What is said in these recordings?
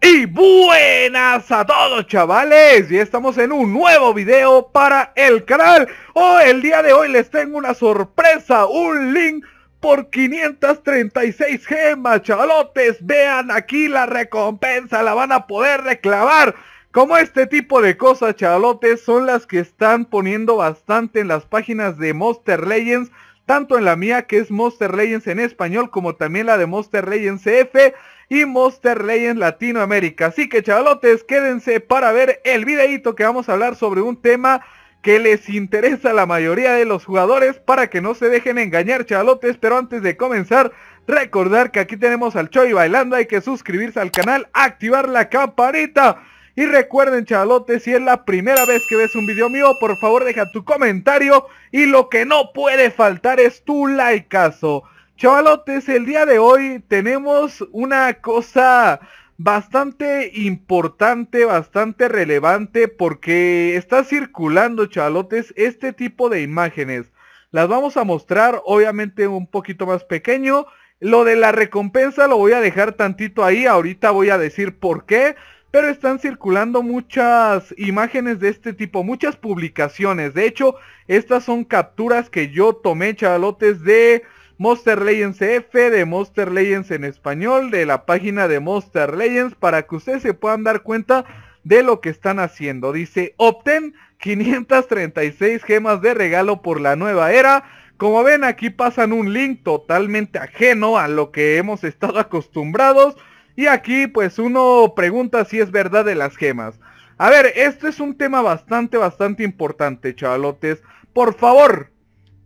Y buenas a todos chavales, y estamos en un nuevo video para el canal. Oh, el día de hoy les tengo una sorpresa, un link por 536 gemas, chavalotes. Vean aquí la recompensa, la van a poder reclamar. Como este tipo de cosas, chavalotes, son las que están poniendo bastante en las páginas de Monster Legends. Tanto en la mía que es Monster Legends en español como también la de Monster Legends CF y Monster en Latinoamérica. Así que chavalotes, quédense para ver el videito que vamos a hablar sobre un tema que les interesa a la mayoría de los jugadores para que no se dejen engañar chavalotes. Pero antes de comenzar, recordar que aquí tenemos al Choi bailando, hay que suscribirse al canal, activar la campanita. Y recuerden chavalotes, si es la primera vez que ves un video mío, por favor deja tu comentario. Y lo que no puede faltar es tu likeazo. Chavalotes, el día de hoy tenemos una cosa bastante importante, bastante relevante, porque está circulando, chavalotes, este tipo de imágenes. Las vamos a mostrar, obviamente un poquito más pequeño. Lo de la recompensa lo voy a dejar tantito ahí, ahorita voy a decir por qué. Pero están circulando muchas imágenes de este tipo, muchas publicaciones. De hecho, estas son capturas que yo tomé, chavalotes, de Monster Legends F, de Monster Legends en español, de la página de Monster Legends, para que ustedes se puedan dar cuenta de lo que están haciendo. Dice, obtén 536 gemas de regalo por la nueva era. Como ven, aquí pasan un link totalmente ajeno a lo que hemos estado acostumbrados. Y aquí pues uno pregunta si es verdad de las gemas. A ver, esto es un tema bastante, bastante importante, chavalotes. Por favor,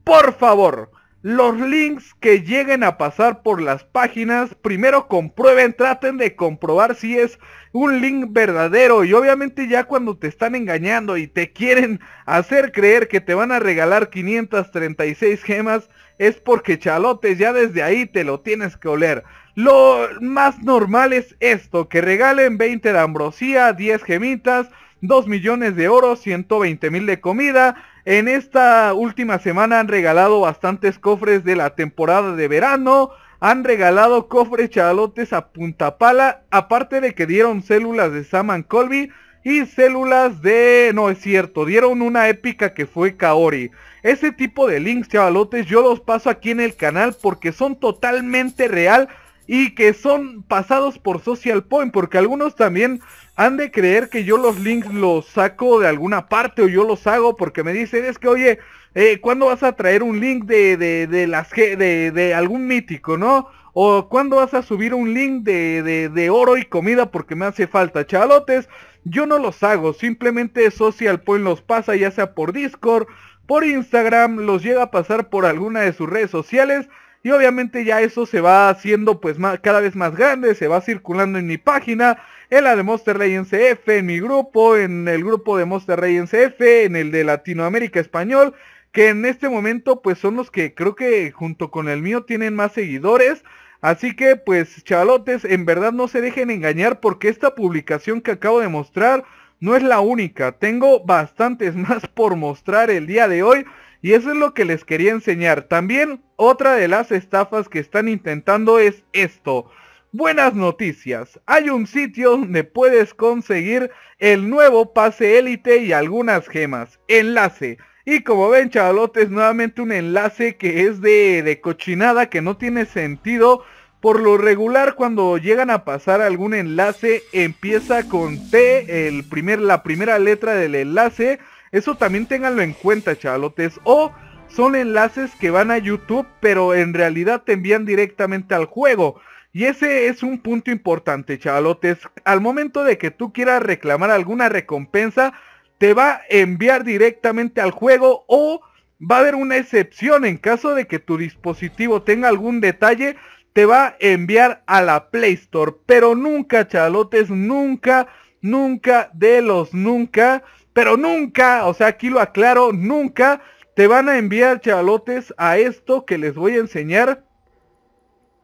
por favor, los links que lleguen a pasar por las páginas, primero comprueben, traten de comprobar si es un link verdadero. Y obviamente ya cuando te están engañando y te quieren hacer creer que te van a regalar 536 gemas, es porque chalotes, ya desde ahí te lo tienes que oler. Lo más normal es esto, que regalen 20 de ambrosía, 10 gemitas, 2 millones de oro, 120 mil de comida. En esta última semana han regalado bastantes cofres de la temporada de verano. Han regalado cofres chalotes a puntapala. Aparte de que dieron células de Saman Colby y células de... No es cierto, dieron una épica que fue Kaori. Ese tipo de links, chavalotes, yo los paso aquí en el canal porque son totalmente real y que son pasados por Social Point, porque algunos también han de creer que yo los links los saco de alguna parte o yo los hago porque me dicen es que oye, eh, ¿cuándo vas a traer un link de, las de, algún mítico, no? O ¿cuándo vas a subir un link de, oro y comida porque me hace falta? Chavalotes, yo no los hago, simplemente Social Point los pasa ya sea por Discord, por Instagram, los llega a pasar por alguna de sus redes sociales y obviamente ya eso se va haciendo pues cada vez más grande, se va circulando en mi página, en la de Monster Legends CF, en mi grupo, en el grupo de Monster Legends CF, en el de Latinoamérica Español, que en este momento pues son los que creo que junto con el mío tienen más seguidores. Así que pues chavalotes, en verdad no se dejen engañar porque esta publicación que acabo de mostrar no es la única. Tengo bastantes más por mostrar el día de hoy y eso es lo que les quería enseñar. También otra de las estafas que están intentando es esto. Buenas noticias, hay un sitio donde puedes conseguir el nuevo pase élite y algunas gemas. Enlace. Y como ven chavalotes, nuevamente un enlace que es de, de cochinada, que no tiene sentido. Por lo regular cuando llegan a pasar algún enlace empieza con T, el primer, la primera letra del enlace. Eso también ténganlo en cuenta chavalotes. O son enlaces que van a YouTube, pero en realidad te envían directamente al juego. Y ese es un punto importante, chavalotes. Al momento de que tú quieras reclamar alguna recompensa, te va a enviar directamente al juego o va a haber una excepción en caso de que tu dispositivo tenga algún detalle, te va a enviar a la Play Store. Pero nunca, chalotes, nunca, nunca de los nunca, pero nunca, o sea, aquí lo aclaro, nunca te van a enviar, chalotes a esto que les voy a enseñar.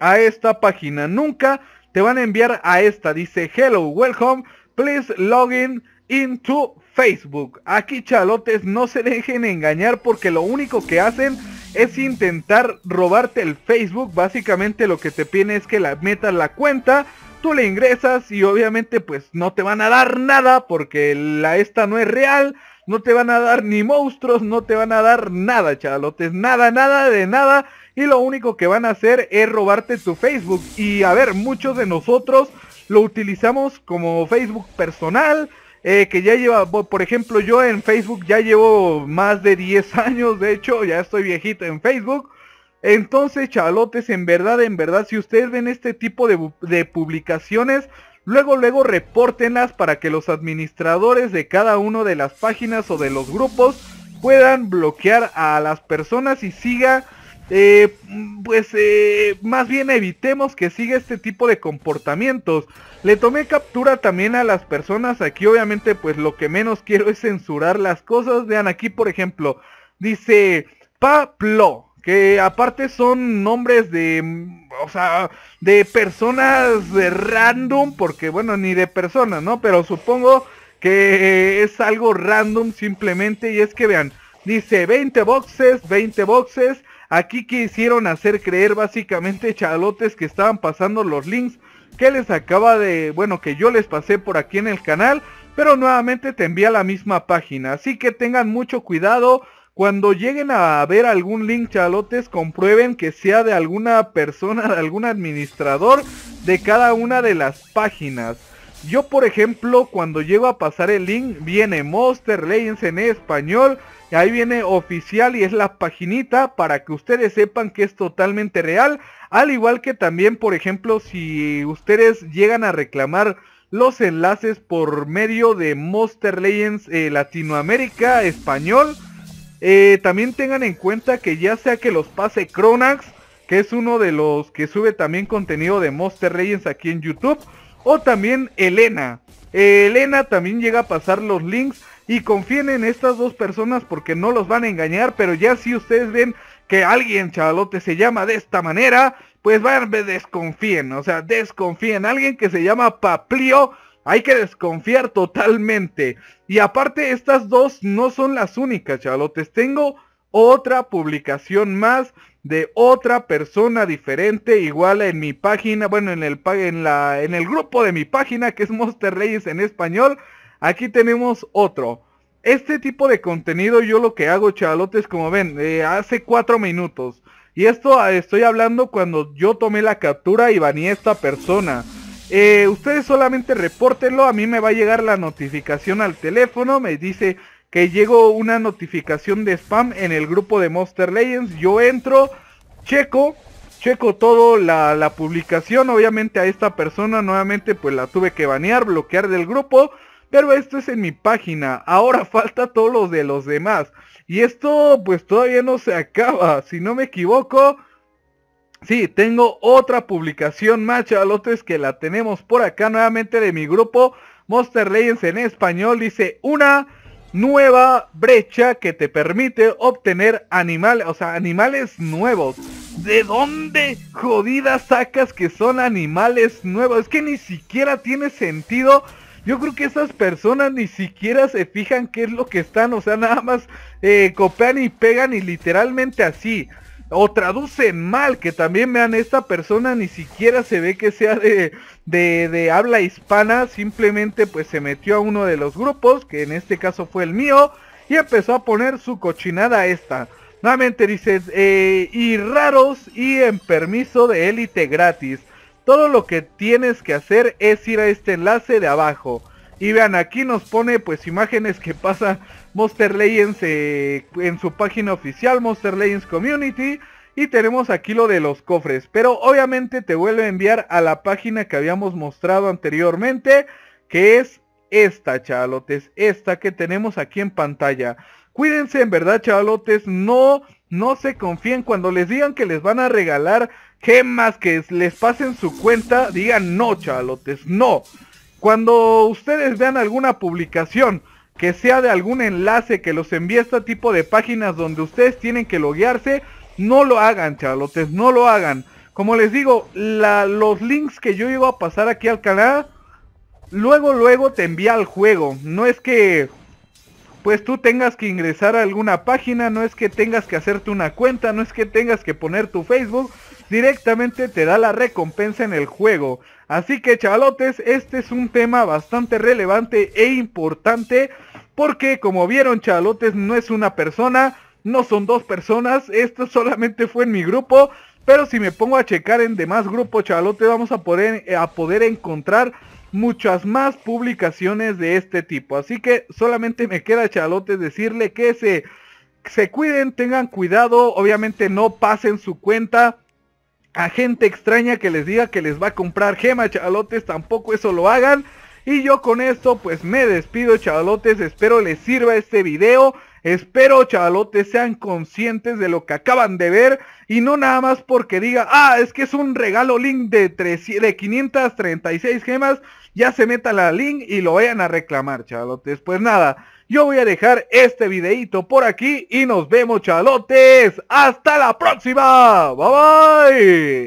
A esta página. Nunca te van a enviar a esta. Dice, hello, welcome. Please login into Facebook. Aquí, chalotes, no se dejen engañar porque lo único que hacen es intentar robarte el Facebook. Básicamente lo que te piden es que la metas la cuenta. Tú le ingresas y obviamente pues no te van a dar nada porque la esta no es real no te van a dar ni monstruos, no te van a dar nada, chalotes, nada, nada de nada. Y lo único que van a hacer es robarte tu Facebook. Y a ver, muchos de nosotros lo utilizamos como Facebook personal. Eh, que ya lleva, por ejemplo, yo en Facebook ya llevo más de 10 años, de hecho, ya estoy viejito en Facebook. Entonces, chavalotes, en verdad, en verdad, si ustedes ven este tipo de publicaciones, Luego luego repórtenlas para que los administradores de cada una de las páginas o de los grupos puedan bloquear a las personas y siga, eh, pues eh, más bien evitemos que siga este tipo de comportamientos. Le tomé captura también a las personas, aquí obviamente pues lo que menos quiero es censurar las cosas. Vean aquí por ejemplo, dice Pablo. Que aparte son nombres de, o sea, de personas de random, porque bueno, ni de personas, ¿no? Pero supongo que es algo random simplemente y es que vean, dice 20 boxes, 20 boxes. Aquí quisieron hacer creer básicamente chalotes que estaban pasando los links que les acaba de, bueno, que yo les pasé por aquí en el canal, pero nuevamente te envía la misma página. Así que tengan mucho cuidado cuando lleguen a ver algún link chalotes, comprueben que sea de alguna persona, de algún administrador de cada una de las páginas. Yo, por ejemplo, cuando llego a pasar el link, viene Monster Legends en español. ahí viene oficial y es la paginita para que ustedes sepan que es totalmente real. Al igual que también, por ejemplo, si ustedes llegan a reclamar los enlaces por medio de Monster Legends eh, Latinoamérica Español eh, también tengan en cuenta que ya sea que los pase Cronax, que es uno de los que sube también contenido de Monster Legends aquí en YouTube, o también Elena. Eh, Elena también llega a pasar los links y confíen en estas dos personas porque no los van a engañar, pero ya si ustedes ven que alguien chavalote se llama de esta manera, pues vayan, desconfíen, o sea, desconfíen. Alguien que se llama Paplio hay que desconfiar totalmente. Y aparte, estas dos no son las únicas, chalotes. Tengo otra publicación más de otra persona diferente, igual en mi página, bueno, en el, en la, en el grupo de mi página que es Monster Reyes en español, aquí tenemos otro. Este tipo de contenido yo lo que hago, chavalotes, como ven, eh, hace cuatro minutos. Y esto estoy hablando cuando yo tomé la captura y baní a esta persona. Eh, ustedes solamente repórtenlo, a mí me va a llegar la notificación al teléfono, me dice que llegó una notificación de spam en el grupo de Monster Legends, yo entro, checo, checo todo la, la publicación, obviamente a esta persona nuevamente pues la tuve que banear, bloquear del grupo, pero esto es en mi página, ahora falta todos los de los demás. Y esto pues todavía no se acaba, si no me equivoco, Sí, tengo otra publicación más, es que la tenemos por acá nuevamente de mi grupo Monster Legends en español. Dice una nueva brecha que te permite obtener animales, o sea, animales nuevos. ¿De dónde jodidas sacas que son animales nuevos? Es que ni siquiera tiene sentido. Yo creo que esas personas ni siquiera se fijan qué es lo que están, o sea, nada más eh, copian y pegan y literalmente así o traduce mal, que también vean, esta persona ni siquiera se ve que sea de, de, habla hispana, simplemente pues se metió a uno de los grupos, que en este caso fue el mío, y empezó a poner su cochinada esta. Nuevamente dices, eh, y raros y en permiso de élite gratis. Todo lo que tienes que hacer es ir a este enlace de abajo. Y vean, aquí nos pone pues imágenes que pasa Monster Legends eh, en su página oficial, Monster Legends Community. Y tenemos aquí lo de los cofres. Pero obviamente te vuelve a enviar a la página que habíamos mostrado anteriormente. Que es esta, chavalotes. Esta que tenemos aquí en pantalla. Cuídense en verdad, chavalotes. No, no se confíen. Cuando les digan que les van a regalar gemas que les pasen su cuenta. Digan no, chavalotes. No. Cuando ustedes vean alguna publicación que sea de algún enlace que los envíe a este tipo de páginas donde ustedes tienen que loguearse, no lo hagan, charlotes, no lo hagan. Como les digo, los links que yo iba a pasar aquí al canal, luego, luego te envía al juego. No es que pues tú tengas que ingresar a alguna página, no es que tengas que hacerte una cuenta, no es que tengas que poner tu Facebook, directamente te da la recompensa en el juego. Así que chalotes este es un tema bastante relevante e importante porque como vieron chavalotes no es una persona, no son dos personas, esto solamente fue en mi grupo. Pero si me pongo a checar en demás grupos, chavalotes, vamos a poder, eh, a poder encontrar muchas más publicaciones de este tipo. Así que solamente me queda, chalotes, decirle que se, se cuiden, tengan cuidado, obviamente no pasen su cuenta a gente extraña que les diga que les va a comprar gemas chavalotes, tampoco eso lo hagan. Y yo con esto pues me despido, chavalotes, espero les sirva este video. Espero, chavalotes, sean conscientes de lo que acaban de ver y no nada más porque diga, ah, es que es un regalo link de, de 536 gemas, ya se meta la link y lo vayan a reclamar, chavalotes. Pues nada, yo voy a dejar este videito por aquí y nos vemos chalotes. Hasta la próxima. Bye bye.